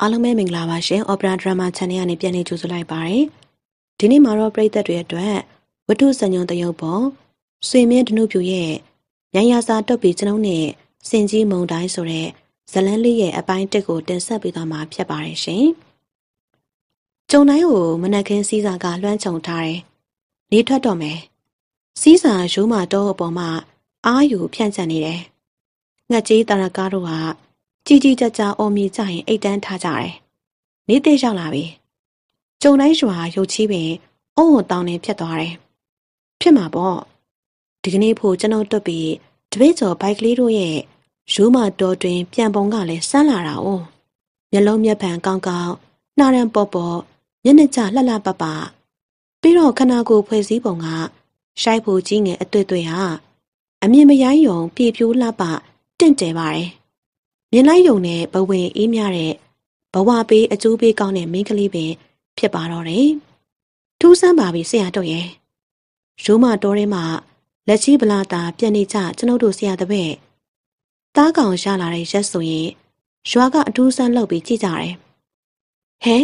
အားလုံးပဲမင်္ဂလာပါရှင်။ Opera Drama Channel ကနေပြန်လည်ကြိုဆိုလိုက်ပါတယ်။ဒီနေ့မှာတော့ပရိသတ်တွေအတွက်ဝတ္ထုစံညွန်တရုပ်ပေါ်ဆွေမင်းဒနုပြူရဲ့ညညာစာတုတ်ပြီးကျွန်ုပ်နဲ့စင်ကြီးမုံတိုင်းဆိုတဲ့ဇလန်းလေးရဲ့အပိုင်းတစ်ကိုတင်ဆက်ပေးသွားမှာဖြစ်ပါတယ်ရှင်။ကျုံတိုင်းကိုမနက်ခင်းစည်းစာကလွှမ်းခြုံထားတယ်။နေထွက်တော့မယ်။စည်းစာရိုးမတော့အပေါ်မှာအာယူဖြန့်ချန်နေတယ်။ငှက်ကြီးတရကားတို့ကကြီးကြီးကြကြအော်မြည်ကြရင်အိတ်တန်းထားကြတယ်။နေသေးရောက်လာပြီ။ကျုံတိုင်းရွာရုတ်ချီးပင်အုံးဝတောင်းနေဖြတ်သွားတယ်။ဖြစ်မှာပေါ့။ဒီကနေ့ဖို့ကျွန်တော်တွတ်ပြီးတပည့်ကျော်ဘိုက်ကလေးတို့ရဲ့ရိုးမတော်တွင် ပြန်ပုံကလည်းဆန်းလာတာ哦။မျက်လုံးမျက်ပံကောင်းကောင်းနှာရန်ပေါ်ပေါ်ညနေကျလှလှပပပြီးတော့ခနာကိုဖွဲ့စည်းပုံကရှိုက်ဖို့ကြီးငယ်အတွေ့အတွေ့ဟာအမြင်မရိုင်းယုံပြေပြိုးလှပတင့်တယ်ပါတယ်။မြင်လိုက်ယုံနဲ့ဘဝင်အေးမြတဲ့ဘဝပေးအကျိုးပေးကောင်းတဲ့မိန်းကလေးပင်ဖြစ်ပါတော့တယ်။ထူးဆန်းပါပြီဆရာတို့ရဲ့။ရိုးမတော်ထဲမှာလက်ချီဗလာတာပြန်နေကြကျွန်ုပ်တို့ဆရာတပည့်။တားကောင်ရလာတဲ့ရက်ဆိုရင်ရွာကအထူးဆန်းလောက်ပြီးကြည့်ကြတယ်။ဟဲ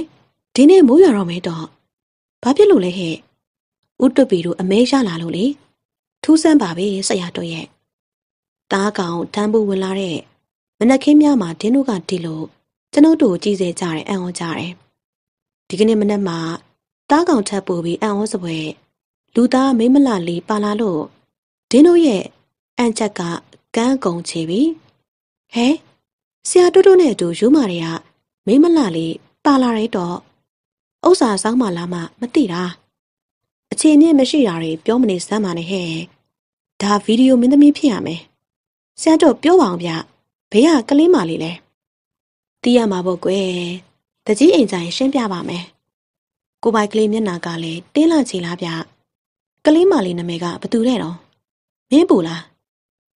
ဒီနေ့မိုးရွာတော့မဲတော့။ဘာဖြစ်လို့လဲဟဲ့။ဥတုပီတို့အမဲရလာလို့လေ။ထူးဆန်းပါပဲဆရာတို့ရဲ့။တားကောင်တန်ဖို့ဝင်လာတဲ့နနက်ခင်းများမှာဒင်းတို့ကတီးလို့ကျွန်ုပ်တို့ကြည်စေကြတယ်အံ့ဩကြတယ်ဒီကနေ့မနက်မှာတားကောင်ထပ်ပို့ပြီးအံ့ဩစပွဲလူသားမိမလာလီပါလာလို့ဒင်းတို့ရဲ့အံ့ချက်ကကန်းကုံချေပြီဟဲဆရာတို့တို့နဲ့အတူယူမာတွေကမိမလာလီပါလာရဲတော့ဥစ္စာဆောင်မလာမှမသိတာအခြေအနေမရှိတာတွေပြောမနေစမ်းပါနဲ့ဟဲ့ဒါဗီဒီယိုမင်းသမီးဖြစ်ရမယ်ဆရာတို့ပြောပါအောင်ဗျဘေးကကလေးမလေးလဲတီးရမှာပေါ့ကွယ်တကြီးအိမ်ဆိုင်ရှင်းပြပါမယ်ကိုပိုင်ကလေးမျက်နာကလည်းတင်းလာချီလားဗျကလေးမလေးနာမည်ကဘသူလဲတော့မင်းပူလား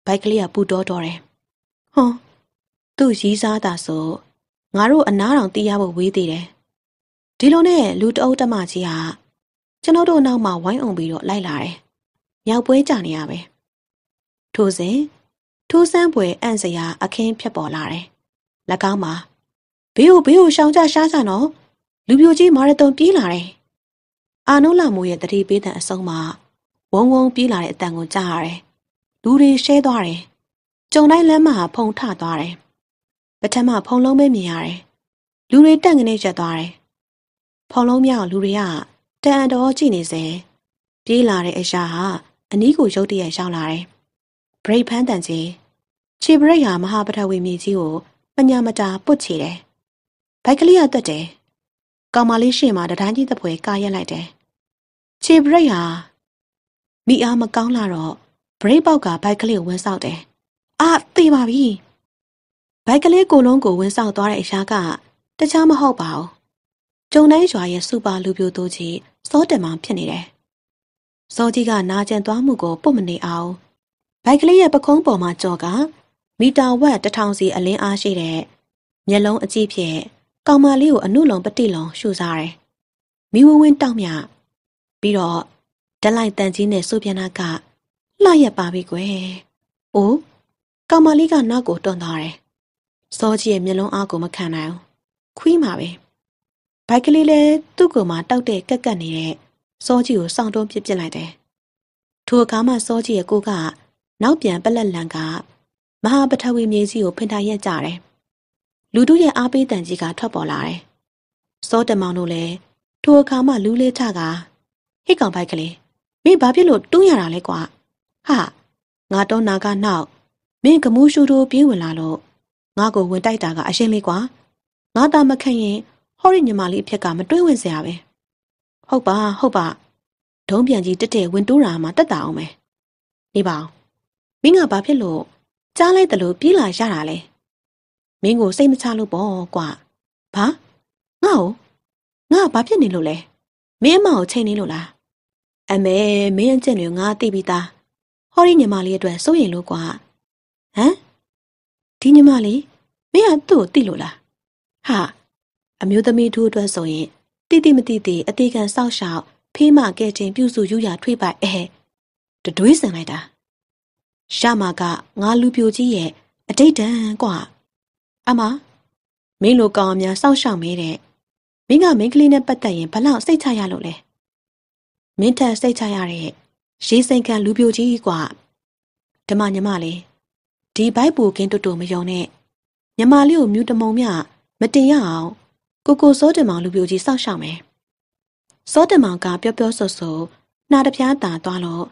ဘိုက်ကလေးကပူတော်တော်တယ်ဟွန်းသူ့ရီးစားတာဆိုငါတို့အနားတော်တီးရဖို့ဝေးသေးတယ်ဒီလိုနဲ့လူတအုပ်တမကြီးဟာကျွန်တော်တို့နောက်မှာဝိုင်းအောင်ပြီးတော့လိုက်လာတယ်။မြောက်ပွဲကြနေရပဲ။ထို့စဉ်ထိုးဆန်းပွေအံ့စရာအခင်းဖြစ်ပေါ်လာတယ်။၎င်းမှာဘေးကိုဘေးကိုရှောင်ကြရှားကြနော်လူပြိုကြီးမာရသွန်ပြေးလာတယ်။အာနုလမိုးရဲ့တတိပေးတဲ့အဆုံးမှာဝုံဝုံပြေးလာတဲ့အတန်ကိုကြားရတယ်။လူတွေရှဲသွားတယ်။ကြုံတိုင်းလမ်းမှာဖုံထသွားတယ်။ပထမဖုံလုံးပဲမြင်ရတယ်။လူတွေတက်ငနေချက်သွားတယ်။ဖုံလုံးမြောက်လူတွေကတန်တော်ကြည့်နေစေပြေးလာတဲ့အရာဟာအနီးကိုရုတ်တရက်ရောက်လာတယ်။ဘရိတ်ဖန်းတန်ကြီးခြေဘရိတ်ဟာမဟာပထဝီမြေကြီးကိုမညာမတာပုတ်ချီတယ်ဘိုက်ကလေးကတက်တယ်ကောင်မလေးရှင်မှာတတိုင်းကြီးတပွဲကာရက်လိုက်တယ်ခြေဘရိတ်ဟာမိအားမကောင်းလာတော့ဘရိတ်ပေါက်ကဘိုက်ကလေးကိုဝန်းဆောက်တယ်အာသေပါပြီဘိုက်ကလေးကိုလုံးကိုဝန်းဆောက်သွားတဲ့အရာက တခြားမဟုတ်ပါဘူးဂျုံတိုင်းရွာရဲ့စူပါလူပြိုတိုးကြီးစောတံမောင်ဖြစ်နေတယ်စောကြီးကနာကျင်သွားမှုကိုပုတ်မနေအောင်ဘိုက်ကလေးရဲ့ပခုံးပေါ်မှာကြော်ကမီတာဝက်တထောင်စီအလင်းအားရှိတဲ့မျက်လုံးအကြည့်ဖြင့်ကောင်မလေးကိုအနုလုံပတိလုံရှူစားတယ်။မိဝဝင်းတောက်မြပြီးတော့ဒလိုက်တန်ကြီးနဲ့စိုးပြန်နာကလှရက်ပါပြီကွယ်။အိုးကောင်မလေးကနောက်ကိုတွန်းသွားတယ်။စောကြီးရဲ့မျက်လုံးအားကိုမခံနိုင်ဘူး။ခွီးမှာပဲ။ဘိုက်ကလေးလည်းသူ့ကိုမှတောက်တဲ့ကက်ကက်နေတဲ့စောကြီးကိုစောင့်တွန်းပြစ်ပစ်လိုက်တယ်။ထိုအခါမှစောကြီးရဲ့ကိုကနောက်ပြန်ပလက်လန်ကမဟာပထဝီမြေကြီးကိုဖင်ထိုင်ရက်ကြတယ်။လူတို့ရဲ့အားပေးတန်ကြီးကထွက်ပေါ်လာတယ်။စောတမောင်တို့လည်းထိုအခါမှလူလေးထကဟိတ်ကောင်ပိုက်ကလေးမင်းဘာဖြစ်လို့တွန်းရတာလဲကွာ။ဟာငါတော့နာကနောက်မင်းကမူးရှူတို့ပြေးဝင်လာလို့ငါကိုဝင်တိုက်တာကအရှင်းလေးကွာ။ငါသာမခန့်ရင်ဟောရီညီမလေးအဖြစ်ကမတွင်းဝင်စရာပဲ။ဟုတ်ပါဟုတ်ပါဒုံးပြန်ကြီးတက်တဲ့ဝင်တိုးတာမှတက်တာအောင်ပဲ။နေပါအောင်မင်းကဘာဖြစ်လို့ကြားလိုက်တယ်လို့ပြေးလာရတာလဲမင်းကိုစိတ်မချလို့ပေါ့ကွာဘာငါ့ကိုငါဘာဖြစ်နေလို့လဲမင်းအမကိုချိန်နေလို့လားအမေမင်းအကျင့်တွေငါသိပြီးသားဟောဒီညီမလေးအတွက်စိုးရင်လို့ကွာဟမ်ဒီညီမလေးမင်းကသူ့ကိုသိလို့လားဟာအမျိုးသမီးတို့အတွက်ဆိုရင်တိတိမတိတိအသေးခံစောက်ရှောက်ဖေးမကဲချင်းပြုစုယူရထွေးပိုက်အဲတတွေးစင်လိုက်တာရမာကငါလူပြိုကြီးရဲ့အတိတ်တန်ကွာအမမင်းလိုကောင်အများစောက်ရှောက်မဲတဲ့မင်းကမင်းကလေးနဲ့ပတ်သက်ရင်ဘလောက်စိတ်ချရလို့လဲမင်းထက်စိတ်ချရတဲ့ရေးစိန်ခံလူပြိုကြီးကွာဓမ္မညမလေးဒီဘိုက်ပူကင်းတူတူမယုံနဲ့ညမလေးကိုမြူတမုံမြမတင်ရအောင် ကိုကိုစောတင်မောင်လူပြိုကြီးစောက်ရှောက်မယ်စောတင်မောင်ကပျော့ပျော့ဆော့ဆော့နှာတပြားတာသွားလို့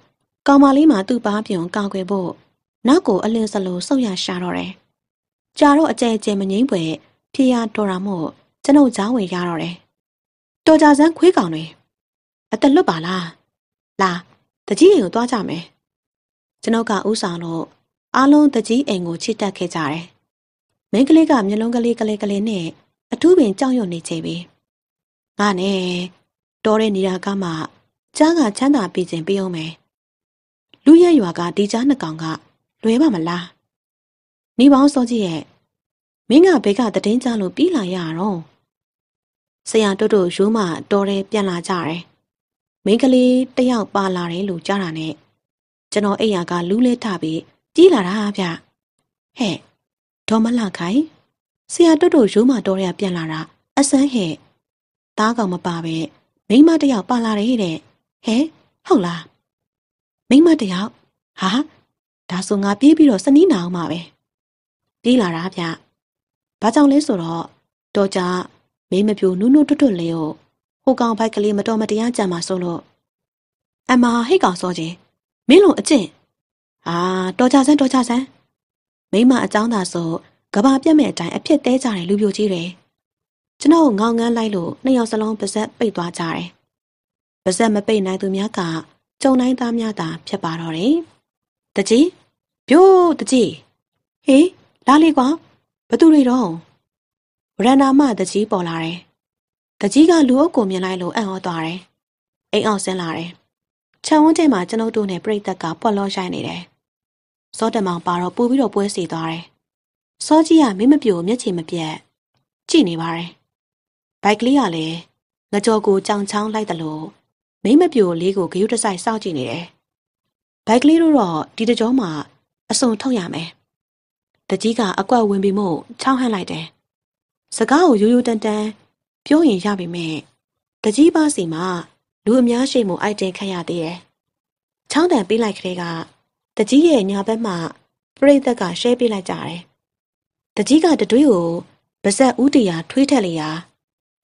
ကောင်မလေးမှသူ့ပါပြွန်ကာကွယ်ဖို့နောက်ကိုအလင်းစလိုဆုပ်ရရှာတော့တယ်။ကြာတော့အကျဲကျဲမငိမ့်ပွဲဖြေရတော်တာမို့ကျွန်ုပ်ကြားဝင်ရတော့တယ်။တော်ကြဆန်းခွေးကောင်တွေအသက်လွတ်ပါလား။လာတကြီးအိမ်ကိုသွားကြမယ်။ကျွန်ုပ်ကဥဆောင်လို့အားလုံးတကြီးအိမ်ကိုချစ်တက်ခဲ့ကြတယ်။မင်းကလေးကမျက်လုံးကလေးကလေးကလေးနဲ့အထူးပင်ကြောက်ရွံ့နေချိန်ပဲ။ငါနဲ့တော်တဲ့နေတာကမှ ကြားကချမ်းသာပြီးခြင်းပြုံးမယ်။လူရက်ရွာကဒီကြားနှစ်ကောင်က လွဲပါမလားနေပေါင်းစောကြီးရဲ့မင်းကဘဲကတည်င်းကြလို့ပြီးလာရတော့ဆရာတို့တို့ရိုးမတော်တယ်ပြန်လာကြတယ်မင်းကလေးတယောက်ပါလာတယ်လို့ကြားတာနဲ့ကျွန်တော်အိမ်ယာကလူးလဲထပြီးကြီးလာတာဗျဟဲ့ဒေါ်မလခိုင်ဆရာတို့တို့ရိုးမတော်ရပြန်လာတာအစမ်းဟဲ့သားကောင်မပါပဲမိန်းမတယောက်ပါလာတယ်တဲ့ဟဲ့ဟုတ်လားမိမတယောက်ဟာဒါဆိုငါပြေးပြီးတော့စနီးနာအောင်ပါပဲပြေးလာတာဗျဘာကြောင့်လဲဆိုတော့တော်ကြမိမပြိုနူးနူးတွတ်တွတ်လေးကိုဟိုကောင်ဘိုက်ကလေးမတော်မတရားကြံမှာဆိုလို့အမဟိတ်ကောင်စောချင်းမင်းလုံအကျင့်အာတော်ကြဆန်းတော်ကြဆန်းမိမအကြောင်းသာဆိုကဘာပြက်မဲ့အတိုင်းအဖြစ်သေးကြတယ်လူပြိုကြီးတယ်ကျွန်တော်ငောင်းငန်းလိုက်လို့နှစ်ယောက်စလုံးပါဇက်ပိတ်သွားကြတယ်ပါဇက်မပိတ်နိုင်သူများကကျုံတိုင်းသားများသာဖြစ်ပါတော့တယ်။တကြီးပြိုးတကြီးဟေးလာလေကွာဘသူတွေတော့ဝရဏာမတကြီးပေါ်လာတယ်။တကြီးကလူအုပ်ကိုမြင်လိုက်လို့အံ့ဩသွားတယ်။အိမ်အောင်ဆင်းလာတယ်။ခြံဝန်းထဲမှာကျွန်ုပ်တို့နဲ့ပြိတ္တကပွက်လောရိုက်နေတယ်။စောတမောင်ပါတော့ပူပြီးတော့ပွဲစီသွားတယ်။စောကြီးကမင်းမပြိုမျက်ခြေမပြတ်ကြည့်နေပါတယ်။ဘိုက်ကလေးကလည်းငကြောကိုကြောင်ချောင်းလိုက်တယ်လို့မိမပြိုလေးကိုဂရုတစိုက်စောင့်ကြည့်နေတယ်။ဘိုက်ကလေးတို့တော့ဒီတကြောမှာအစုံထုတ်ရမယ်။တကြီးကအကွက်ဝင်ပြီးမို့ချောင်းဟန့်လိုက်တယ်။စကားကိုရိုးရိုးတန်တန်ပြောရင်ရပေမဲ့တကြီးပါစီမှာလူအများရှိမှုအိုက်တင်ခတ်ရသေးတယ်။ချောင်းတန်ပေးလိုက်ခတဲ့ကတကြီးရဲ့ညာဘက်မှာပရိသတ်ကရှဲပေးလိုက်ကြတယ်။တကြီးကတတွေးကိုပါဇက်ဦးတရာထွေးထက်လျာ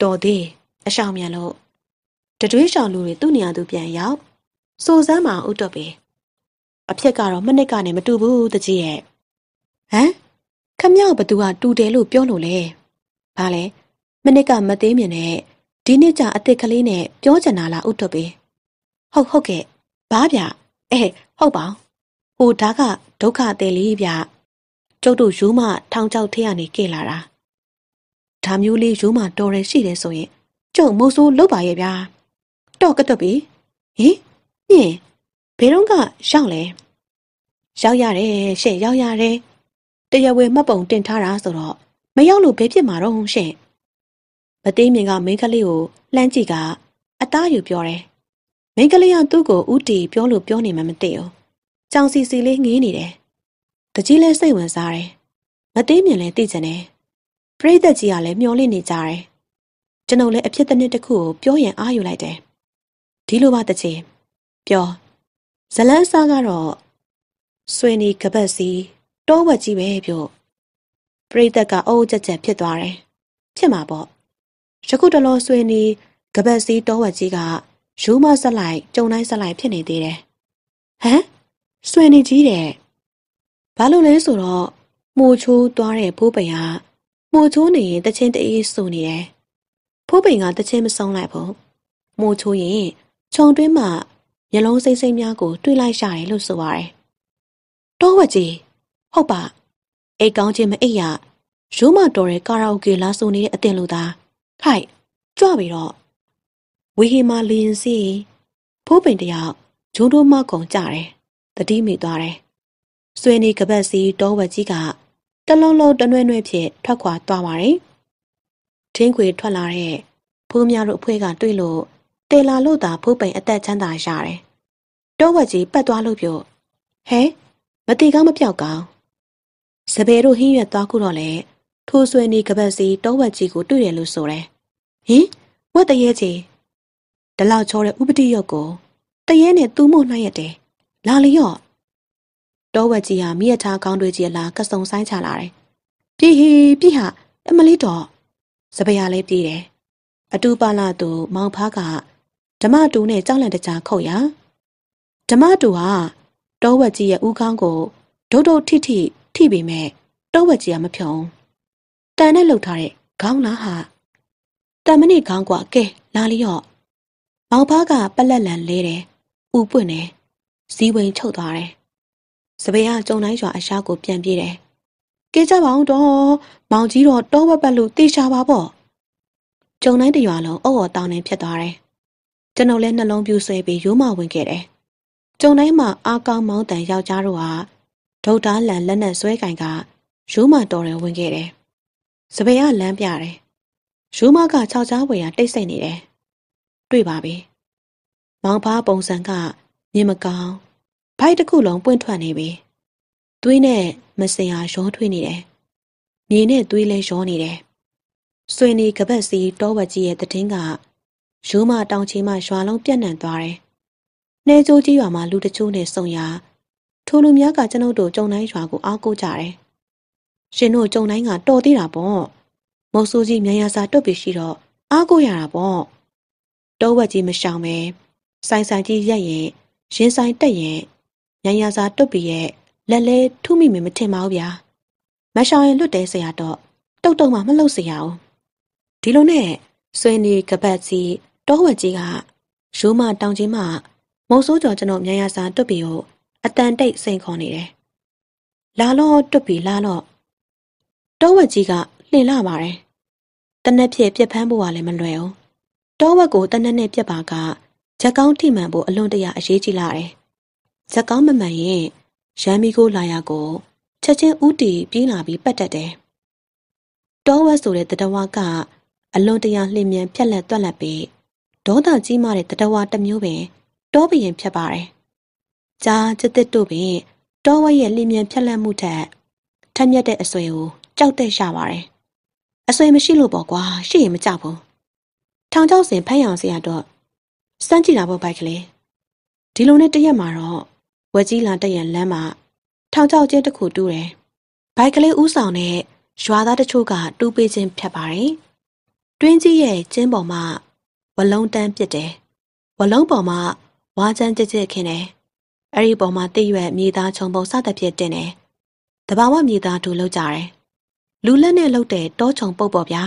တော်သေးအရှောင်မြန်လို့တတွေးရှောင်လူတွေသူ့နေရာသူပြန်ရောက်စိုးစမ်းမှာဥတော့ပဲအဖြစ်ကတော့မနစ်ကနေမတူဘူးတကြီးရဲ့ဟမ်ခမရောက်ဘသူကတူတယ်လို့ပြောလို့လဲဘာလဲမနစ်ကမသေးမြင်နဲ့ဒီနေ့ကျအစ်စ်ကလေးနဲ့ပြောချင်တာလားဥတော့ပဲဟုတ်ဟုတ်ကဲ့ဘာဗျအဲဟုတ်ပါဟိုဒါကဒုက္ခတယ်လေးဗျကျုပ်တို့ရိုးမထောင်ချောက်ထဲကနေကဲ့လာတာဒါမျိုးလေးရိုးမတော်ရရှိတယ်ဆိုရင်ကျုပ်မုတ်ဆိုးလောက်ပါရဲ့ဗျာတော့ကတ်ပြီဟင်ညင်ဘယ်တော့ကရောက်လဲရောက်ရတယ်ရှင့်ရောက်ရတယ်တရားဝင်မှတ်ပုံတင်ထားတာဆိုတော့မရောက်လို့ဘယ်ဖြစ်မှာတော့ရှင့်မသိမြင်ကမိန်းကလေးကိုလှမ်းကြည့်ကအသားယူပြောတယ်မိန်းကလေးကသူ့ကိုဥတီပြောလို့ပြောနေမှမသိဘူးကြောင်စီစီလေးငေးနေတယ်တကြီးလဲစိတ်ဝင်စားတယ်မသိမြင်လဲသိကျင်တယ်ပရိသတ်ကြီးကလည်းမျောလင့်နေကြတယ်ကျွန်တော်လည်းအဖြစ်တစ်နှစ်တစ်ခုကိုပြောရင်အားယူလိုက်တယ်ဒီလိုပါတချင်ပြောဇလန်းစားကတော့ဆွေနီကပတ်စီတောဝက်ကြီးပဲပြောပရိသတ်ကအုပ်ကြက်ကြက်ဖြစ်သွားတယ်ဖြစ်မှာပေါ့ယခုတလောဆွေနီကပတ်စီတောဝက်ကြီးကယူမဆက်လိုက်ကြုံတိုင်းဆက်လိုက်ဖြစ်နေသေးတယ်ဟမ်ဆွေနီကြီးတဲ့ဘာလို့လဲဆိုတော့မှုချိုးသွားတဲ့ဖိုးပိန်ကမှုချိုးနေရင်တချင်းတအေးစုံနေတယ်ဖိုးပိန်ကတချင်းမဆုံးလိုက်ဘူးမှုချိုးရင်ခြုံတွင်းမှာမျက်လုံးစိမ့်စိမ့်များကို တွေးလိုက်ရတယ်လို့ဆိုပါတယ်။တောဝကြီးဟုတ်ပါအိတ်ကောင်းချင်းမအိတ်ရရိုးမတော်တဲ့ကာရာအိုကေလာဆိုနေတဲ့အတင်လူသားခိုက်ကြွပြီးတော့ဝေဟင်မှာလျင်စီဖိုးပင်တယောက်ဂျုံတို့မကုံကြတယ်တတိမိသွားတယ်။ဆွေနေကပတ်စီတောဝကြီးကတလုံးလုံးတနွဲ့နွဲ့ဖြင့်ထွက်ခွာသွားပါတယ်။ထင်းခွေထွက်လာတဲ့ဖိုးများတို့အဖွဲ့ကတွေ့လို့တည်လာလို့သာဖိုးပိန်အသက်ချမ်းသာရတယ်။တောဝက်ကြီးပတ်သွားလို့ပြောဟဲမတီကောင်းမပြောက်ကောင်းစပယ်တို့ဟင်းရွက်သွားခုတော့လေထိုးဆွေနေကပတ်စီတောဝက်ကြီးကိုတွေ့တယ်လို့ဆိုတယ်။ဟင်ဝက်တရေကြီးဒီလောက်ချောတဲ့ဥပတိရုပ်ကိုတရေနဲ့သူ့မို့နှိုက်ရတယ်။လာလျော့တောဝက်ကြီးဟာမိရထားကောင်းတွေကြီးအလားကစုံဆိုင်ချလာတယ်။ပြည်ဟီပြည်ဟာအမလေးတော့စပယ်ရလဲပြည်တယ်။အတူပါလာသူမောင်ဖားကဓမ္မတူနဲ့ကြောက်လန့်တကြားခုတ်ရဓမ္မတူဟာတောဝက်ကြီးရဲ့ဥကောင်းကိုဒုတ်ဒုတ်ထိထိ ထိပေမဲ့တောဝက်ကြီးကမဖြုံတန်နဲ့လှုပ်ထားတဲ့ခေါင်းလားဟာတန်မနစ်ခေါင်းกว่าကဲလာလျော့မောင်ဖားကပလက်လန်လဲတယ်ဥပွင့်တယ်ဇီးဝင်ချုပ်သွားတယ်စပယ်ကကြုံတိုင်းရွာအရှာကိုပြန်ပြေးတယ်ကဲကြပါအောင်တော့မောင်ကြီးတော့တောဝက်ပတ်လို့တေချာပါပေါ့ကြုံတိုင်းတရွာလုံးအော်အော်တောင်းနေဖြစ်သွားတယ်ကျွန်တော်လည်းနှလုံးပြူဆွဲပြီးရိုးမဝင်ခဲ့တယ်။ကြုံတိုင်းမှာအာကောင်မောင်းတန်ယောက်ျားတို့ဟာဒုတ်သားလန်လက်နဲ့ဆွဲကင်ကရိုးမတော်တယ်ဝင်ခဲ့တယ်။စပယ်ကလမ်းပြတယ်။ရိုးမကခြောက်ချားဝယ်ရတိတ်ဆိတ်နေတယ်။တွေ့ပါပြီ။မောင်ဖားပုံစံကမြင်မကောင်းဘိုက်တစ်ခုလုံးပွင့်ထွက်နေပြီ။သွေးနဲ့မစင်ဟာရောထွေးနေတယ်။မြေနဲ့သွေးလဲရောနေတယ်။ဆွေနေကပတ်စီတောဝက်ကြီးရဲ့တည်င်းကရိုးမတောင်ချီမှရွာလုံးပြန့်နှံ့သွားတယ်။နှဲကြိုးကြီးရွာမှာလူတချို့နဲ့ဆုံရာထိုလူများကကျွန်ုပ်တို့ကြုံတိုင်းရွာကိုအားကိုးကြတယ်။ရှင်တို့ကြုံတိုင်းကတော်သေးတာပေါ့။မုတ်ဆိုးကြီးမြန်ရစာတွတ်ပြီးရှိတော့အားကိုးရတာပေါ့။တောဝက်ကြီးမရှောင်ပဲဆိုင်ဆိုင်ကြီးရက်ရင်ရင်းဆိုင်တက်ရင်မြန်ရစာတွတ်ပြီးရဲ့လက်လဲထုမိမယ်မထင်ပါဘူးဗျာ။မရှောင်ရင်လွတ်တယ်ဆရာတော့တုတ်တုတ်မှမလှုပ်เสียရအောင်။ဒီလိုနဲ့ဆွေနေကပတ်စီတောဝက်ကြီးကရိုးမတောင်ကြီးမှမုံဆိုးကျော်ကျွန်တော်မြန်ရစာတွတ်ပြီးတော့အတန်တိတ်စိန်ခေါ်နေတယ်။လာလို့တွတ်ပြီးလာတော့တောဝက်ကြီးကလှင်လာပါတယ်။တနက်ဖြစ်ပြက်ဖမ်းဖို့ကလည်းမလွယ်ဘူး။တောဝက်ကိုတနက်နဲ့ပြက်ပါကဇက်ကောင်းထိမှန်ဖို့အလွန်တရာအရေးကြီးလာတယ်။ဇက်ကောင်းမမှန်ရင်ရမ်းမီကိုလာရကိုချက်ချင်းဥတီပြေးလာပြီးပတ်တက်တယ်။တောဝက်ဆိုတဲ့တတဝါကအလွန်တရာလှင်မြန်ပြက်လက်တွက်လက်ပြီးဒေါသကြီးမာတဲ့တတဝါတစ်မျိုးပင်တောပရင်ဖြစ်ပါတယ်။ကြားကျစ်တစ်တို့ပင်တောဝက်ရဲ့လျင်မြန်ဖြက်လက်မှုထက်ထက်မြက်တဲ့အဆွဲကိုကြောက်တက်ရပါတယ်။အဆွဲမရှိလို့ပေါ့ကွာရှိရင်မကြောက်ဘူး။ထောင်ကျောက်စင်ဖမ်းရအောင်ဆရာတော့စမ်းကြည့်တာပေါ့ဘိုက်ကလေး။ဒီလိုနဲ့တရက်မှာတော့ဝက်ကြီးလာတက်ရန်လမ်းမှာထောင်ကျောက်ကျဲတစ်ခုတူးတယ်။ဘိုက်ကလေးဥဆောင်တဲ့ရွာသားတချို့ကတူးပေးခြင်းဖြတ်ပါတယ်။တွင်းကြီးရဲ့ကျင်းပေါ်မှာဝလုံးတန်းပစ်တယ်။ဝလုံးပေါ်မှာဝါချမ်းကြက်ကြက်ခင်းတယ်။အဲဒီပေါ်မှာတိရွက်မြေသားခြုံပုံစသဖြင့်တင်တယ်။တဘာဝမြေသားတို့လောက်ကြတယ်။လူလက်နဲ့လှုပ်တဲ့တောခြုံပုတ်ပေါ်ဗျာ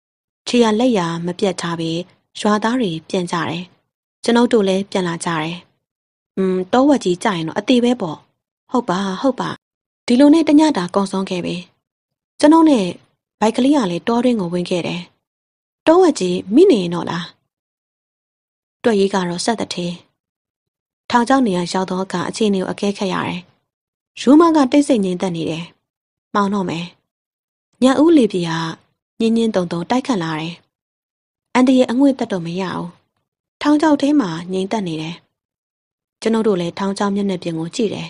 ။ခြေရလက်ရမပြတ်ထားပြီးရွာသားတွေပြန်ကြတယ်။ကျွန်ုပ်တို့လည်းပြန်လာကြတယ်။음တောဝက်ကြီးကြရင်တော့အသေးပဲပေါ့။ဟုတ်ပါဟုတ်ပါဒီလိုနဲ့တညတာကုံဆုံးခဲ့ပြီ။ကျွန်ုပ်နဲ့ဘိုက်ကလေးကလည်းတောတွင်းကိုဝင်ခဲ့တယ်။တောဝက်ကြီးမိနေရင်တော့လားတွက်ရေးကတော့ဆက်တဲ့ထဲထောင်ချောက်နေရာရောက်တော့ကအခြေအနေကိုအကဲခတ်ရတယ်ရူးမကတိတ်ဆိတ်ငြိမ်သက်နေတယ်မောင်းတော့မယ်ညဦးလေပြာညင်းညင်းတုံတုံတိုက်ခတ်လာတယ်အန်တရဲ့အငွေ့တက်တော့မရအောင်ထောင်ချောက်ထဲမှာငြိမ်သက်နေတယ်ကျွန်ုပ်တို့လည်းထောင်ချောက်မျက်နှာပြင်ကိုကြည့်တယ်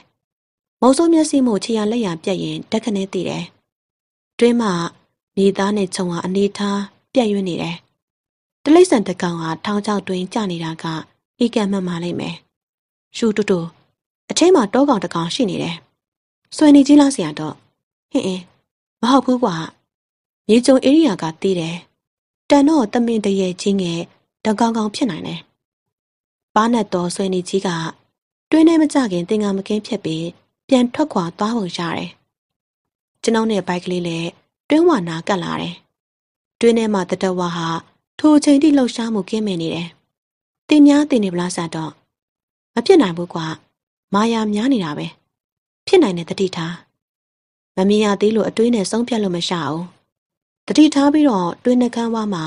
မုံစိုးမျက်စိမို့ခြေရလက်ရပြက်ရင်တက်ခနဲတည်တယ်တွင်းမှာမြေသားနဲ့ခြုံဟာအနေထားပြက်ရွံ့နေတယ်တလိษံတကောင်ဟာထောင်းချောက်တွင်ကြာနေတာကဧကံမှန်ပါလိမ့်မယ်။ရှူတူတူအထဲမှာတောကောင်တကောင်ရှိနေတယ်။ဆွေနေကြီးလားဆရာတော့ဟင်းအင်းမဟုတ်ဘူးကွာ။မြေကြုံဧရိယာကတည်တယ်။တန်တော့တမင်တရေချင်းငယ်တကောင်ကောင်ဖြစ်နိုင်တယ်။ပါနဲ့တော်ဆွေနေကြီးကတွင်းထဲမကြခင်တင်ကမကင်းဖြစ်ပြီး ပြန်ထွက်ခွာသွားပုံရတယ်။ကျွန်ုပ်နဲ့ဘိုက်ကလေးလည်းတွင်းဝါနာကတ်လာတယ်။တွင်းထဲမှာတတဝါဟာထိုအချိန်ထိလှုပ်ရှားမှုကင်းမဲ့နေတယ်။တင်များတင်နေပလားစတော့မဖြစ်နိုင်ဘူးကွာ။မာယာများနေတာပဲ။ဖြစ်နိုင်တဲ့တတိထား။မမြင်ရသေးလို့အတွေးနဲ့ဆုံးဖြတ်လို့မရအောင်။တတိထားပြီးတော့တွင်းနှကန်းဝါမှာ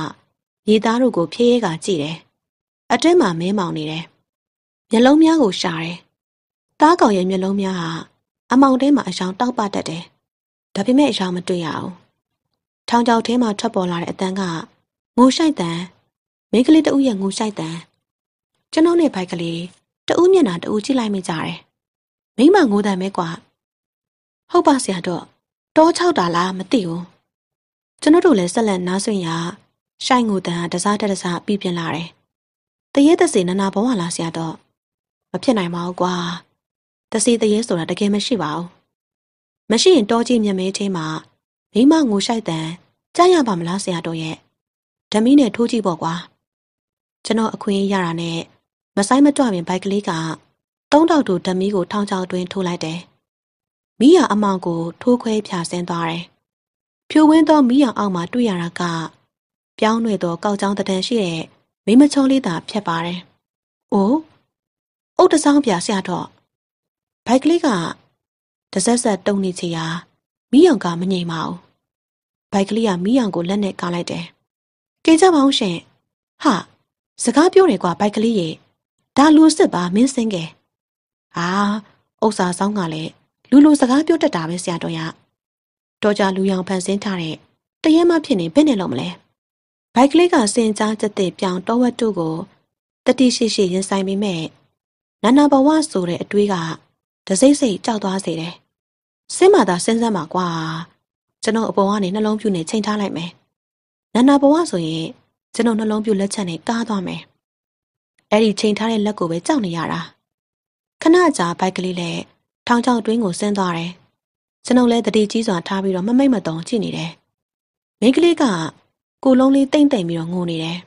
ရေသားတို့ကိုဖြည့်ရဲကကြည့်တယ်။အတွင်းမှာမဲမောင်နေတယ်။မျက်လုံးများကိုရှာတယ်။သားကောင်ရဲ့မျက်လုံးများဟာအမောင်ထဲမှာအရောင်တောက်ပတတ်တယ်။ဒါပေမဲ့အရောင်မတွေ့ရအောင်။ထောင်ချောက်ထဲမှာထွက်ပေါ်လာတဲ့အတန်းကငုံရှိုက်တန်မိန်းကလေးတဦးရဲ့ငုံရှိုက်တန်ကျွန်တော်နဲ့ဘိုက်ကလေးတဦးမျက်နှာတဦးကြည့်လိုက်မိကြတယ်မိမငိုတန်ပဲကွာဟုတ်ပါဆရာတော့တော၆တာလားမသိဘူးကျွန်တော်တို့လည်းဆက်လက်နားဆွင့်ရရှိုက်ငိုတန်ကတစားတစားပြီးပြင်လာတယ်တရေတစေနနာဘဝလားဆရာတော့မဖြစ်နိုင်ပါဘူးကွာတစေတရေဆိုတာတကယ်မရှိပါဘူးမရှိရင်တောကြီးမြမဲချင်းမှာမိမငိုရှိုက်တန်ကြားရပါမလားဆရာတော်ရဲ့ဓမီးနဲ့ထိုးကြည့်ပေါ့ကွာကျွန်တော်အခွင့်အရေးရတာနဲ့မဆိုင်မကြွပင်ဘိုက်ကလေးကသုံးတောက်တူဓမီးကိုထောင်းချောင်းတွင်ထိုးလိုက်တယ်မီးရအမောင်ကိုထိုးခွဲဖြာဆင်းသွားတယ်ဖြိုဝင်းသောမီးရအောက်မှာတွေ့ရတာကပြောင်းရွယ်သောကောက်ချောင်းတန်းရှိတဲ့မိမချောလေးသာဖြတ်ပါတယ်အိုးအုတ်တစောင်းပြဆရာတော့ဘိုက်ကလေးကတဆက်ဆက်တုံနေချေရာမီးရောင်ကမငြိမ်ပါဘူးဘိုက်ကလေးကမီးရောင်ကိုလက်နဲ့ကားလိုက်တယ်ကဲကြပါဦးရှင်ဟာစကားပြောတယ်ကွာဘိုက်ကလေးရေဒါလူစစ်ပါမင်းစင်ကဲအာဥစ္စာဆောင်ကလည်းလူလူစကားပြောတတ်တာပဲဆရာတော်ရတော်ကြလူရောင်ဖန်ဆင်းထားတဲ့တရက်မှဖြစ်နေဘယ်နဲ့လုံးမလဲဘိုက်ကလေးကစင်ကြားကြတဲ့ပြောင်တော်ဝတ်တို့ကိုတတိရှိရှိရင်ဆိုင်ပေမဲ့နာနာဘဝဆိုတဲ့အတွေးက တစိမ့်စိမ့်ကြောက်သွားစေတယ်စင်မသာစဉ်းစားမှာကွာကျွန်တော်အပေါ်ကနေနှလုံးပြူနေချိန်ထားလိုက်မယ်နန္နာဘဝဆိုရင်ကျွန်တော်နှလုံးပြူလက်ချက်နဲ့ကားသွားမယ်အဲ့ဒီချိန်ထားတဲ့လက်ကိုပဲကြောက်နေရတာခဏကြာဘိုက်ကလေးလည်းထောင်ချောင်းတွင်းကိုဆင်းသွားတယ်ကျွန်ုပ်လည်းတတိကြီးစွာထားပြီးတော့မမိတ်မတုံကြည့်နေတယ်မိန်းကလေးကကိုလုံးလေးတိမ့်တိမ်ပြီးတော့ငိုနေတယ်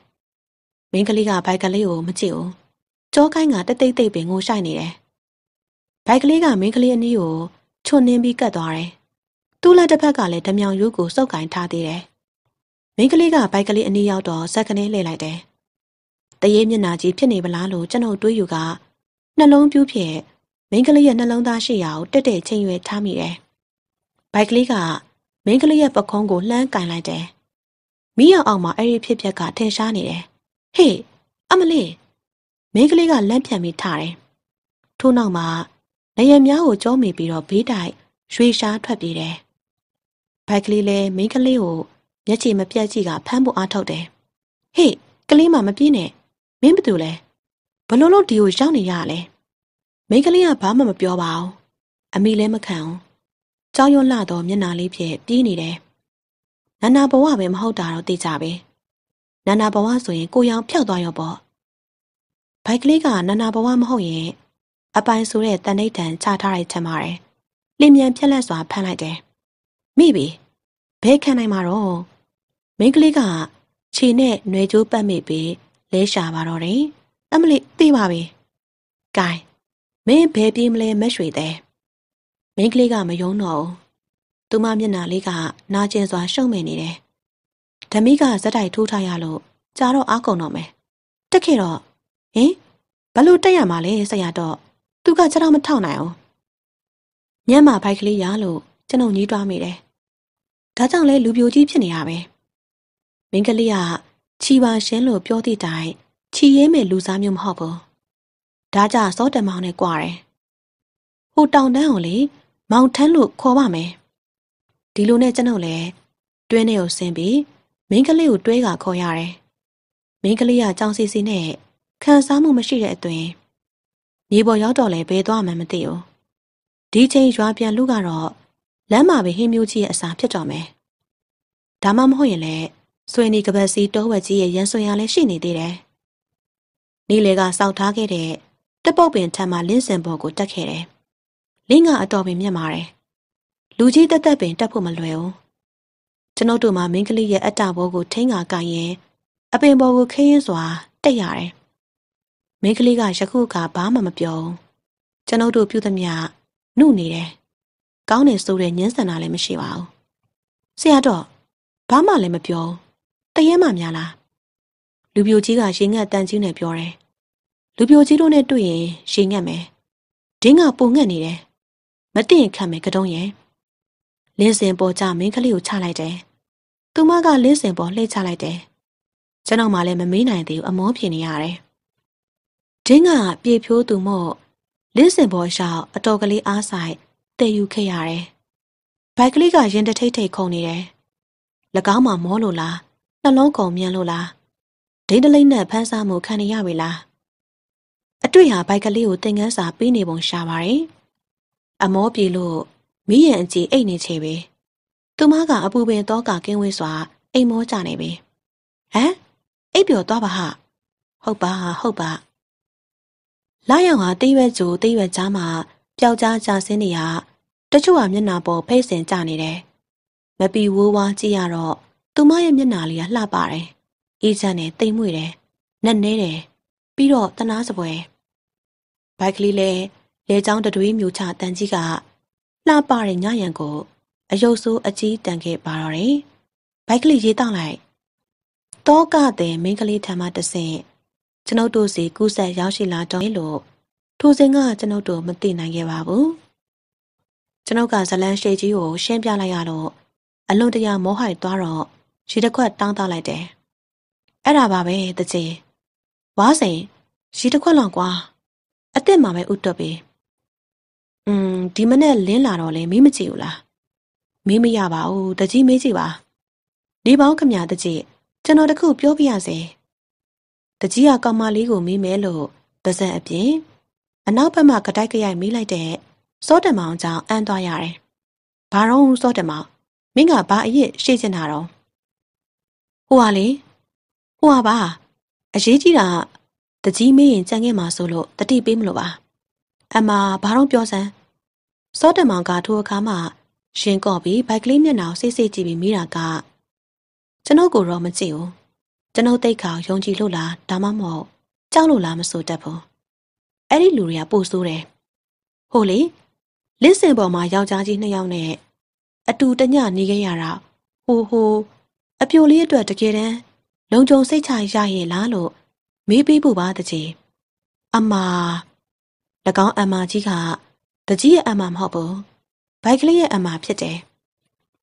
မိန်းကလေးကဘိုက်ကလေးကိုမကြည့်ဘူးကြောကိုင်းကတသိမ့်သိမ့်ပင်ငိုရှိုက်နေတယ်ဘိုက်ကလေးကမိန်းကလေးအနည်းကိုချွန်နှင်းပြီးကတ်သွားတယ်သူ့လက်တစ်ဖက်ကလည်းဓမြောင်ရိုးကိုစောက်ကင်ထားသေးတယ်မိန်းကလေးကဘိုက်ကလေးအနီးရောက်တော့စက်ကနေလှည့်လိုက်တယ်။တရေမျက်နှာကြီးဖြစ်နေပလားလို့ကျွန်တော်တွေးယူကနှလုံးပြူးဖြစ်မိန်းကလေးရဲ့နှလုံးသားရှိရာကိုတက်တဲ့ချိန်ရွယ်ထားမိတယ်။ဘိုက်ကလေးကမိန်းကလေးရဲ့ပခုံးကိုလှမ်းကင်လိုက်တယ်။မိရောက်အောင်မှာအဲ့ဒီဖြစ်ပျက်ကထင်ရှားနေတယ်။ဟေးအမလေးမိန်းကလေးကလန့်ပြန်ပြီးထားတယ်။ထို့နောက်မှာနေရများကိုကြောမိပြီးတော့ဘေးတိုက်ရွှေရှားထွက်ပြေးတယ်။ဘိုက်ကလေးလည်းမိန်းကလေးကိုမျက်ခြေမပြတ်ကြည့်ကဖမ်းဖို့အားထုတ်တယ်။ဟေ့ကလေးမမပြင်းနဲ့မင်းဘာတူလဲဘလို့လို့ဒီကိုရောက်နေရလဲမိန်းကလေးကဘာမှမပြောပါဘူးအမိလည်းမခံဘူးကြောက်ရွံ့လာတော့မျက်နာလေးဖြင့်ပြေးနေတယ်။နန္နာဘဝပဲမဟုတ်တာတော့သိကြပဲ။နန္နာဘဝဆိုရင်ကိုရောင်ဖြောက်သွားရောပေါ့။ဘိုက်ကလေးကနန္နာဘဝမဟုတ်ရင်အပိုင်ဆိုတဲ့တန်ဋိဌံချထားလိုက်ချင်ပါတယ်။လင်းမြန်ဖြက်လက်စွာဖမ်းလိုက်တယ်။မိပြီဘဲခံနိုင်မှာတော့မိန်းကလေးကခြေနဲ့နှွယ်ကြိုးပတ်မိပြီးလဲရှာပါတော့တယ်။အမလီသိပါပြီ။ဂိုင်မင်းဘယ်ပြေးမလဲမရွှေသေး။မိန်းကလေးကမယုံတော့ဘူး။သူမမျက်နှာလေးကနာကျင်စွာ ရှုံ့မိနေတယ်။ဓမိကဇက်တိုက်ထိုးထားရလို့ကြာတော့အားကုန်တော့မယ်။တက်ခဲ့တော့ဟင်ဘလို့တက်ရမှာလဲဆရာတော့သူကကျွန်တော်မထောက်နိုင်အောင်ညံ့မှာဖိုက်ကလေးရလို့ကျွန်တော်ညှိတွားမိတယ်။ဒါကြောင့်လဲလူပြိုကြီးဖြစ်နေရပဲ။မိန်းကလေးကချီပါရှင်လို့ပြောသည့်တိုင်ချီရဲမဲ့လူစားမျိုးမဟုတ်ဘူး။ဒါကြစောတမောင်နဲ့ကြွားတယ်။ဟိုတောင်တန်းကိုလေမောင်ထန်းလို့ခေါ်ပါမယ်။ဒီလိုနဲ့ကျွန်ုပ်လည်းတွင်းထဲကိုဆင်းပြီးမိန်းကလေးကိုတွဲကခေါ်ရတယ်။မိန်းကလေးကကြောင်စီစီနဲ့ခံစားမှုမရှိတဲ့အသွင်မြေပေါ်ရောက်တော့လဲဘယ်သွားမှမသိဘူး။ဒီချိန်ရွာပြန်လူကတော့လမ်းမှာပဲဟင်းမျိုးကြီးရဲ့အစာဖြစ်တော့မယ်။ဒါမှမဟုတ်ရင်လည်းဆွေနီကပတ်စီတောဝက်ကြီးရဲ့ရန်ဆွေရလည်းရှိနေသေးတယ်။နေလေကစောက်ထားခဲ့တဲ့တက်ပုတ်ပင်ထံမှလင်းစင်ပေါ်ကိုတက်ခဲ့တယ်။လင်းကအတော်ပင်မြင့်မာတယ်။လူကြီးတက်တက်ပင်တက်ဖို့မလွယ်ဘူး။ကျွန်ုပ်တို့မှာမင်းကလေးရဲ့အတ္တဘောကိုထိန်းကာကရင်အပင်ပေါ်ကိုခင်းရင်းစွာတက်ရတယ်။မင်းကလေးကယခုကဘာမှမပြောဘူး။ကျွန်ုပ်တို့ပြုသမျှနုနေတယ်။ကောင်းတယ်ဆိုတဲ့ညှင်းဆန်တာလည်းမရှိပါဘူး။ဆရာတော့ဘာမှလည်းမပြောဘူးတရဲမများလားလူပြိုကြီးကရေငတ်တန်ကြီးနဲ့ပြောတယ်လူပြိုကြီးတို့နဲ့တွေ့ရင်ရေငတ်မယ်ဒင်းကပုံငတ်နေတယ်မတင့်ခတ်မယ်ကတုံးရဲ့လင်းစင်ပေါ်ကြမင်းကလေးကိုချလိုက်တယ်သူမကလင်းစင်ပေါ်လှည့်ချလိုက်တယ်ကျွန်တော်မှလည်းမမေးနိုင်သေးဘူးအမောဖြစ်နေရတယ်ဒင်းကပြေဖြိုးသူမို့လင်းစင်ပေါ်ရှောက်အတော်ကလေးအားဆိုင်တည်ယူခဲ့ရတယ်ဘိုက်ကလေးကရင်တထိတ်ထိတ်ခုန်နေတယ်၎င်းမှာမောလို့လားနှလုံးကုန်မြန်းလို့လားဒိတ်တလိမ့်နဲ့ဖန်းစားမှုခံနေရပြီလားအတွေ့ဟာဘိုက်ကလေးကိုသင်ခန်းစာပေးနေပုံရှာပါတယ်အမောပြေလို့မိရင်အကြည့်အိတ်နေချေပဲသူမကအပူပင်တော့ကကင်းဝေးစွာအိမ်မောကြနေပြီဟမ်အိပ်ပျော်သွားပါဟဟုတ်ပါဟုတ်ပါလာရောက်ဟာတိရွက်ကျိုတိရွက်ကြားမှာပျောက်ကြားကြဆင်းနေရတချို့ဟာမျက်နာပေါ်ဖိတ်စင်ကြနေတယ်မပီဝိုးဝါးကြည့်ရတော့သူမရဲ့မျက်နှာလေးကလှပတယ်။အေးချမ်းတယ်တိမ်မွေ့တယ်။နက်နဲတယ်။ပြီးတော့တနာစပွဲ။ဘိုက်ကလေးလဲလေချောင်းတတွေးမျိုးချတန်ကြီးကလှပတဲ့ညရံကိုအယုတ်ဆိုးအကြီးတန်ခဲ့ပါတော့တယ်။ဘိုက်ကလေးရေးတောက်လိုက်။တောကတဲ့မိန်းကလေးထံမှတဆင့်ကျွန်ုပ်တို့စီကူးဆက်ရောက်ရှိလာတော့လို့ထိုစဉ်ကကျွန်ုပ်တို့မသိနိုင်ခဲ့ပါဘူး။ကျွန်ုပ်ကဇလန်းရှေကြီးကို ရှင်းပြလိုက်ရတော့အလွန်တရာမောဟိုက်သွားတော့ရေတစ်ခွက်တောင်းသားလိုက်တယ်။အဲ့ဒါပါပဲတကြီး။ဝါစိန်ရေတစ်ခွက်လောက်ကွာ။အစ်စ်မှာပဲဥတွက်ပြီ။음ဒီမနေ့လင်းလာတော့လေမင်းမကြည့်ဘူးလား။မင်းမရပါဘူးတကြီးမေးကြည့်ပါ။နေပေါင်းခမညာတကြီးကျွန်တော်တခုပြောပြရစေ။တကြီးကကောင်မလေးကိုမေးမယ်လို့ပါဇက်အပြင်အနောက်ဘက်မှကတိုက်ကြိုက်မေးလိုက်တဲ့စောတမောင်ကြောင့်အံသွားရတယ်။ဘာတော့စောတမောင်မင်းကဘာအရင်ရှေ့ချင်တာတော့ဟိုဟာလေဟိုဟာပါ အရေးကြီးတာတကြီးမင်းရင်ကြံခဲ့မှာဆိုလို့တတိပေးမလို့ပါ အမဘာတော့ပြောစမ်းစောတမောင်ကထိုအခါမှရင်ကော့ပြီးဘိုက်ကလေးမျက်နှာကိုစိတ်စိတ်ကြည့်ပြီးမိတာကကျွန်ုပ်ကိုတော့မကြည့်ဘူးကျွန်ုပ်တိတ်ခါယုံကြည်လို့လားဒါမှမဟုတ်ကြောက်လို့လားမဆိုတတ်ဘူးအဲ့ဒီလူတွေကပို့ဆိုးတယ်ဟိုလေလစ်စင်ပေါ်မှာယောက်ျားကြီးနှစ်ယောက်နဲ့အတူတညနေခဲ့ရတာဟိုဟိုအပြိုလေးအတွက်တကယ်တမ်းလုံခြုံစိတ်ချရရဲ့လားလို့မေးပေးဖို့ပါတကြီးအမာ၎င်းအမာကြီးကတကြီးရဲ့အမာမဟုတ်ဘူးဘိုက်ကလေးရဲ့အမာဖြစ်တယ်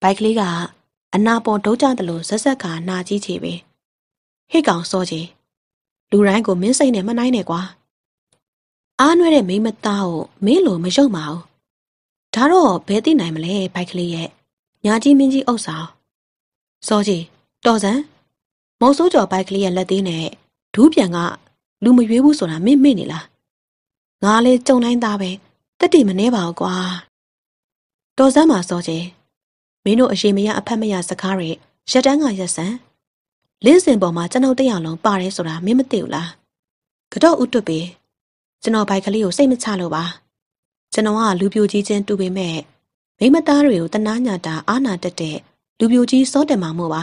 ဘိုက်ကလေးကအနာပေါ်ဒုတ်ကြတယ်လို့ဇက်ဇက်ကနာကြီးချေပဲဟိတ်ကောင်စောကြီးလူတိုင်းကိုမင်းစိတ်နဲ့မနှိုင်းနဲ့ကွာအားနွဲ့တဲ့မိမသားကိုမင်းလိုမယုံပါဘူးဒါတော့ဘယ်သိနိုင်မလဲဘိုက်ကလေးရဲ့ညာကြီးမင်းကြီးအုပ်ဆောင်။စောကြီးတော်စံမောင်စိုးကျော်ဘိုက်ကလေးရဲ့လက်သေးနဲ့ဒူးပြန်ကလူမရွေးဘူးဆိုတာမင်းမေ့နေလား။ငါလေကြုံတိုင်းသားပဲတက်တိမနေပါဘူးကွာ။တော်စံမှာစောကြီးမင်းတို့အရှိမရအဖက်မရစကားတွေရက်တန်းကရက်စံလင်းစင်ပေါ်မှာကျွန်တော်တရအောင်ပါတယ်ဆိုတာမင်းမသိဘူးလား။ကတော့ဥတွတ်ပေးကျွန်တော်ဘိုက်ကလေးကိုစိတ်မချလို့ပါ။ကျွန်တော်ကလူပြိုကြီးချင်းတူပေမဲ့မိမသားတွေကိုတနာညာတာအာနာတက်တဲ့လူပြိုကြီးစောတမောင်မို့ပါ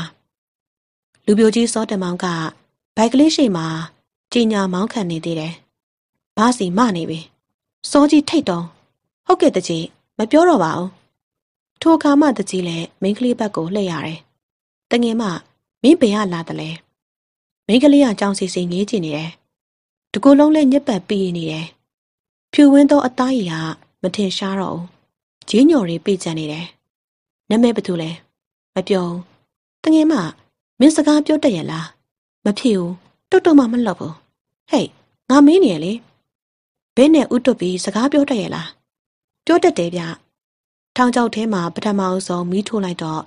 လူပြိုကြီးစောတမောင်ကဘိုက်ကလေးရှိမှာကြီးညာမောင်းခံနေသေးတယ်။ဘာစီမနေပြီ။စောကြီးထိတ်တုံး။ဟုတ်ကဲ့တကြီးမပြောတော့ပါဘူး။ထိုအခါမှတကြီးလည်းမိန်းကလေးဘက်ကိုလှည့်ရတယ်။တငယ်မမင်းဘယ်ကလာတယ်လဲ။မိန်းကလေးကကြောင်စီစီငေးကြည့်နေတယ်။တကူလုံးလည်းညက်ပတ်ပြေးနေတယ်။ဖြူဝင်းသောအသားရည်ကမထင်ရှားတော့ဘူး။ဂျင်းညော်တွေပြေးကျန်နေတယ်။နာမည်ဘယ်သူလဲ။မပြောတငယ်မမင်းစကားပြောတတ်ရလားမဖြစ်ဘူးတုတ်တုတ်မှမလောက်ဘူးဟဲ့ငါမင်းနေရလေဘဲနဲ့ဥတုပ်ပြီးစကားပြောတတ်ရလားပြောတတ်တယ်ဗျထောင်ချောက်ထဲမှာပထမအဆုံးမီးထိုးလိုက်တော့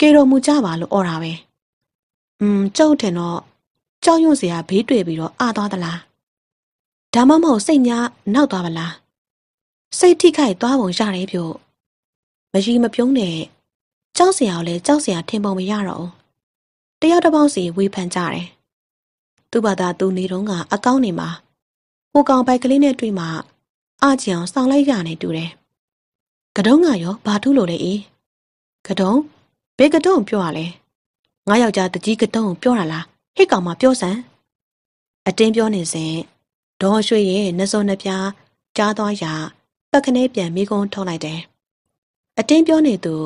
ကေတော်မူကြပါလို့អော်တာပဲอืมကြောက်တယ်တော့ကြောက်ရွံ့စရာဘေးတွေ့ပြီးတော့အသွားသလားဒါမှမဟုတ်စိတ်များနောက်သွားပါလားစိတ်ထိခိုက်သွားပုံရတယ်ပြို့မရှိမပြုံးနဲ့ကြောက်စရာကိုလည်းကြောက်စရာထင်ပုံမရတော့ဘူးတယောက်တစ်ပေါက်စီဝေဖန်ကြတယ်သူ့ဘာသာသူနေတော့ကအကောင့်နေမှာဟိုကောင်ပိုက်ကလေးနဲ့တွေ့မှအကြံဆောင်လိုက်ရနေတူတယ်ကတုံးကရောဘာထူးလို့လဲအေးကတုံးဘယ်ကတုံးပြောရလဲငါယောက်ျားတကြီးကတုံးကိုပြောတာလားဟိတ်ကောင်မပြောစမ်းအတင်းပြောနေစဉ်ဒေါ်ရွှေရဲ့နှစုံနှပြားကြားသွားရပက်ခနဲပြန်မိကုန်းထုတ်လိုက်တယ်အတင်းပြောနေသူ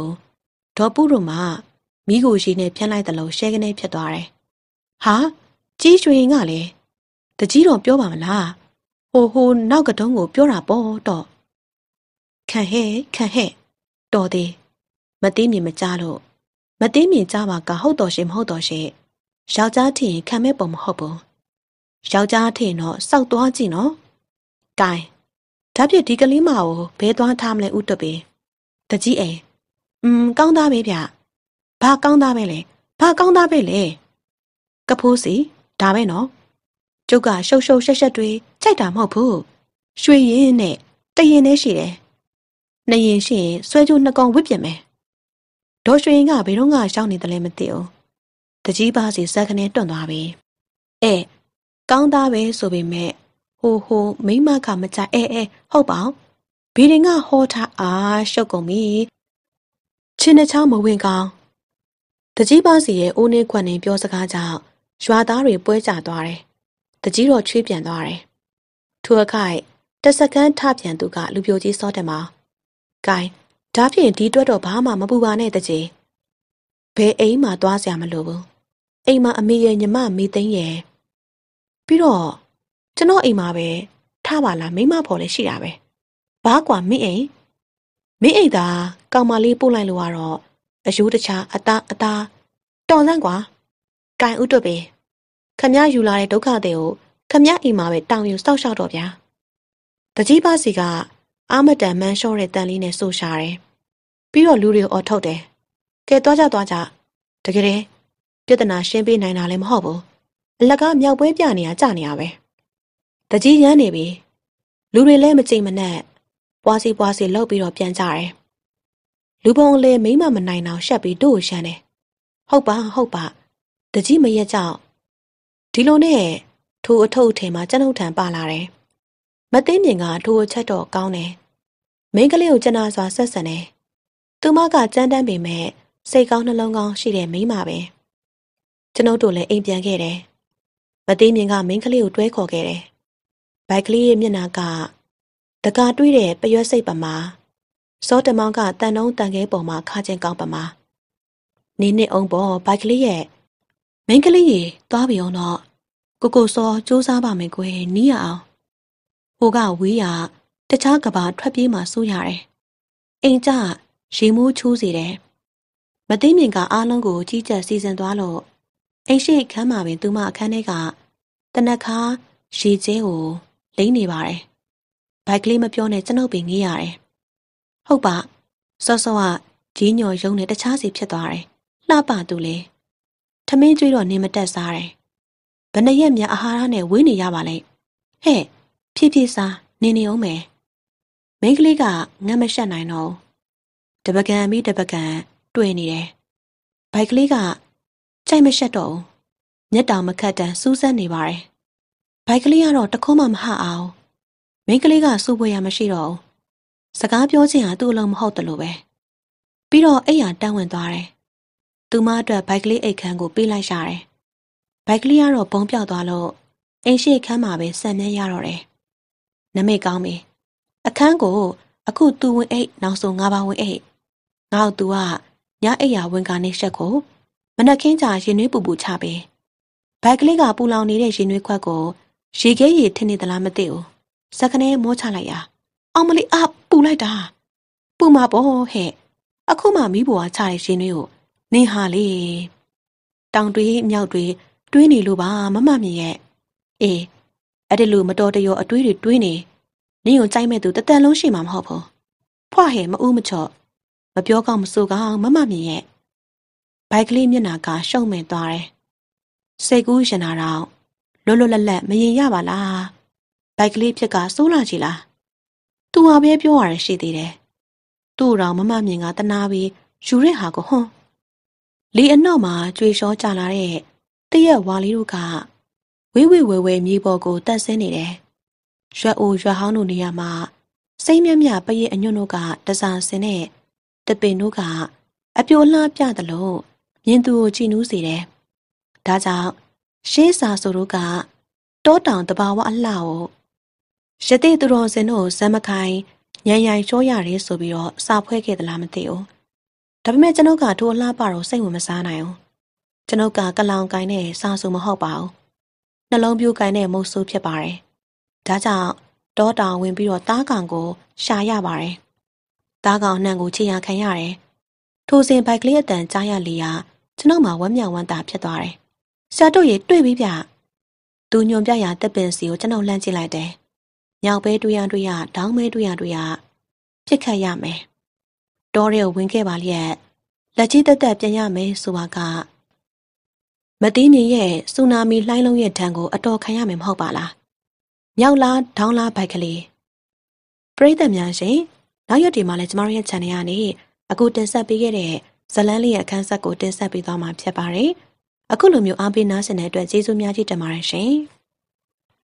ဒေါ်ပုတို့မှမိကိုရှိနဲ့ဖြန်းလိုက်တယ်လို့ရှဲကနေဖြစ်သွားတယ်။ဟာကြီးရွှင်ကလည်းတကြီးတော်ပြောပါမလား။ဟိုဟိုနောက်ကတုံးကိုပြောတာပေါ့တော့။ခံဟဲ့ခံဟဲ့တော်သေးမသိမြင်မကြလို့မသိမြင်ကြပါကဟုတ်တော်ရှင်မဟုတ်တော်ရှင်။ယောက်ျားထင်ခံမဲ့ပုံမဟုတ်ဘူး။ယောက်ျားထင်တော့စောက်သွားကြည့်နော်။ဂိုင်းဒါပြစ်ဒီကလေးမကိုဘဲသွားထားမလဲဥတ္တပင်။တကြီးအိမ်อืมကောင်းသားပဲဗျဘာကောင်းသားပဲလဲဘာကောင်းသားပဲလဲကဖိုးစီဒါပဲနော်ကျုပ်ကရှုပ်ရှုပ်ရှက်ရှက်တွေကြိုက်တာမဟုတ်ဘူးရွှေရင်နဲ့တရင်နဲ့ရှိတယ်နှရင်ရှိရင်ဆွဲကြိုးနှစ်ကောင်ဝစ်ပြင်မယ်ဒေါ်ရွှေရင်ကဘယ်တော့မှရှောင်းနေတယ်လဲမသိဘူးတကြီးပါစီစက်ခနဲတွန့်သွားပြီအဲကောင်းသားပဲဆိုပေမဲ့ဟိုဟိုမိမကမကြအဲအဲဟုတ်ပါဘီရင်ကဟောထားအာရှုပ်ကုန်ပြီခြေနှချောင်းမဝင်ကောင်းတကြီးပေါစီရဲ့အိုးနှင်းခွက်နှင်းပြောစကားကြောင့်ရွာသားတွေပွဲကြသွားတယ်တကြီးတော်ချွေးပြန်သွားတယ်ထိုအခိုက်တစကန်းထပြန်သူက လူပြိုကြီးစောတယ်မှာဂိုင်းဒါဖြင့်ဒီတွက်တော့ဘာမှမပူပါနဲ့တကြီးဘယ်အိမ်မှာသွားစရာမလိုဘူးအိမ်မှာအမေရဲ့ညီမမေသိန်းရဲ့ပြီးတော့ကျွန်တော်အိမ်မှာပဲထားပါလားမိမဖော်လည်းရှိတာပဲဘာကွာမင်းအိမ်မင်းအိတ်သာကောင်မလေးပို့လိုက်လို့ကတော့အယိုးတခြားအသားအသားတော်လန့်ကွာကင်ဥတွတ်ပဲခမရယူလာတဲ့ဒုက္ခတွေကိုခမရအိမ်မှာပဲတောင်ယူစောက်ရှောက်တော့ဗျာတကြီးပါစီကအာမတန်မန်းလျှော့တဲ့တန်လေးနဲ့ဆိုရှာတယ်ပြီးတော့လူတွေကိုအော်ထုတ်တယ်ကဲသွားကြသွားကြတကယ်တည်းပြဿနာရှင်းပေးနိုင်တာလည်းမဟုတ်ဘူးအလကားမြောက်ပွဲပြနေတာကြနေရပဲတကြီးရမ်းနေပြီ လူတွေလည်းမကြိမ်မနက်ပွားစီပွားစီလှုပ်ပြီးတော့ပြန်ကြတယ်။လူပုံလေမိမမနိုင်အောင်ရှက်ပြီးသူ့ကိုရှမ်းတယ်။ဟုတ်ပါဟုတ်ပါတကြီးမရက်ကြောက်ဒီလိုနဲ့ထိုးအထုပ်ထဲမှာကျွန်ုပ်ထံပါလာတယ်။မသိမြင်ကထိုးအချက်တော့ကောင်းတယ်။မိန်းကလေးကိုကျနာစွာဆက်ဆံတယ်။သူမကကြမ်းတမ်းပေမဲ့စိတ်ကောင်းနှလုံးကောင်းရှိတဲ့မိန်းမပဲ။ကျွန်ုပ်တို့လည်းအိမ်ပြန်ခဲ့တယ်။မသိမြင်ကမိန်းကလေးကိုတွဲခေါ်ခဲ့တယ်။ဘိုက်ကလေးရဲ့မျက်နှာကတကာတွေးတဲ့ပရွက်စိတ်ပမာစောတမောင်းကတန်နှုံးတန်ခဲပေါ်မှာခါချင်းကောင်းပမာနေနေအောင်ပေါ်ဘိုက်ကလေးရဲ့မိန်းကလေးရေသွားပြောင်းတော့ကိုကိုစောစူးစားပါမယ်ကွယ်နီးရအောင်ဟိုကဝေးရတခြားကဘာထွက်ပြေးမှစိုးရတယ်အိမ်ကျရေမိုးချိုးစေတယ်မသိမြင်ကအားလုံးကို ကြီးကြပ်စီစဉ်သွားလို့အိမ်ရှိခန်းမှာပင်သူမအခန်းထဲကတနက်ခါရေကျဲကိုလိမ့်နေပါတယ်ဘိုက်ကလေးမပြောနဲ့ကျွန်ုပ်ပင်ငေးရတယ်။ဟုတ်ပါစောစောကကြီးညော်ရုံနဲ့တခြားစီဖြစ်သွားတယ်။လှပသူလေ။ထမင်းကျွေးတော့နေမတက်စားတယ်။ဘယ်နှရက်များအာဟာရနဲ့ဝေးနေရပါလဲ။ဟဲ့ဖြည်းဖြည်းစားနေနေအောင်မယ်။မိန်းကလေးကငတ်မရှက်နိုင်တော့တပကံမိတပကံတွေ့နေတယ်။ဘိုက်ကလေးကကြိုက်မရှက်တော့ဘူး။မျက်တောင်မခတ်တန်းစူးစမ်းနေပါတယ်။ဘိုက်ကလေးကတော့တခုမှမဟအောင်မိန်းကလေးကစူပွဲရမရှိတော့ဘူး။စကားပြောခြင်းဟာသူ့အလုံးမဟုတ်တယ်လို့ပဲ။ပြီးတော့အိယာတန်းဝင်သွားတယ်။သူမအတွက်ဘိုက်ကလေးအိတ်ခမ်းကိုပေးလိုက်ရတယ်။ဘိုက်ကလေးကတော့ဘုံပြောက်သွားလို့အိမ်ရှိခန်းမှာပဲဆံမြန်းရတော့တယ်။နမိတ်ကောင်းပြီ။အခန်းကိုအခုသူဝင်အိတ်နောက်ဆုံး၅ပါးဝင်အိတ်။ငါ့ကိုသူကညအိယာဝင်ကနေရှက်ကိုမနှက်ခင်းကြရင်နွေးပူပူချပေး။ဘိုက်ကလေးကပူလောင်နေတဲ့ရင်နွေးခွက်ကိုရေခဲရေထင်းနေသလားမသိဘူး။ဇက်ကနေမောချလိုက်ရာအောင်မလေးအပူလိုက်တာပူမှာပေါ့ဟဲ့အခုမှမီးပေါ်ကချတဲ့ရှင်တွေကိုနင်ဟာလေတောင်တွေးမြောက်တွေးတွေးနေလို့ပါမမမြင်ရဲ့အေးအဲ့ဒီလိုမတော်တရောအတွေးတွေတွေးနေနင်ကိုကြိုက်မဲ့သူတသက်လုံးရှိမှာမဟုတ်ဘူးဖွားဟဲ့မအူးမချော့မပြောကောင်းမဆိုကောင်းမမမြင်ရဲ့ဘိုက်ကလေးမျက်နှာကရှုံ့မဲ့သွားတယ်စိတ်ကူးရှင်တာတော့လွတ်လွတ်လပ်လပ်မရင်ရပါလားဘိုက်ကလေးဖြစ်ကစိုးလာကြည်လားသူဟာပဲပြောရတယ်ရှိသေးတယ်သူ့တော်မမမြင်ကတနာပြီးယူတဲ့ဟာကိုဟွန်းလေအနောက်မှာကြွေလျှောကြလာတဲ့တရက်ဝါလေးတို့ကဝေးဝေးဝဲဝဲမြေပေါ်ကိုတက်ဆင်းနေတယ်ရွက်အိုရွက်ဟောင်းတို့နေရာမှာ စိမ့်မြမြပရင်အညွန့်တို့ကတစားစင်နဲ့တပင်တို့ကအပြိုလှပြတယ်လို့မြင်သူကိုကြည်နူးစေတယ်ဒါကြောင့်ရှေးစာဆိုတို့ကတောတောင်တဘာဝအလှကိုရတိသူတော်စင်တို့ဇမ်းမခိုင်ညံရိုင်ချောရတယ်ဆိုပြီးတော့စာဖွဲခဲ့သလားမသိဘူးဒါပေမဲ့ကျွန်ုပ်ကထိုအလှပတော့စိတ်ဝင်မစားနိုင်ဘူးကျွန်ုပ်ကကလောင်ကိုင်းနဲ့စာစုမဟုတ်ပါဘူးနှလုံးပြိုးကိုင်းနဲ့မုတ်ဆိုးဖြစ်ပါတယ်ဒါကြောင့်တောတောင်ဝင်ပြီးတော့တားကောင်ကိုရှာရပါတယ်တားကောင်နှံကိုချေရခံရတယ်ထိုစဉ်ဘိုက်ကလေးအတန်ကြားရလေရကျွန်ုပ်မှာဝမ်းမြောက်ဝမ်းသာဖြစ်သွားတယ်ဆရာတို့ရေတွေ့ပြီဗျသူညွန်ပြရာတက်ပင်စီကိုကျွန်ုပ်လှမ်းကြည့်လိုက်တယ်ညောင်ပဲတွေ့ရတွေ့ရတောင်းပဲတွေ့ရတွေ့ရပြစ်ခတ်ရမယ်တောထဲကိုဝင်ခဲ့ပါလျက်လက်ကြီးတက်တက်ပြန်ရမယ်ဆိုပါကမတိမြင်ရဲ့ဆူနာမီလှိုင်းလုံးရဲ့ထံကို အတော်ခံရမယ်မဟုတ်ပါလားမြောက်လားဒေါင်းလားဘိုက်ကလေးပရိသတ်များရှင်နောက်ရက်ဒီမှာလည်းကျမတို့ရဲ့ channel ကနေအခုတင်ဆက်ပေးခဲ့တဲ့ဇလန်းလေးရဲ့အခန်းဆက်ကိုတင်ဆက်ပေးသွားမှာဖြစ်ပါတယ်အခုလိုမျိုးအားပေးနားဆင်တဲ့အတွက်ကျေးဇူးများကြီးတင်ပါတယ်ရှင်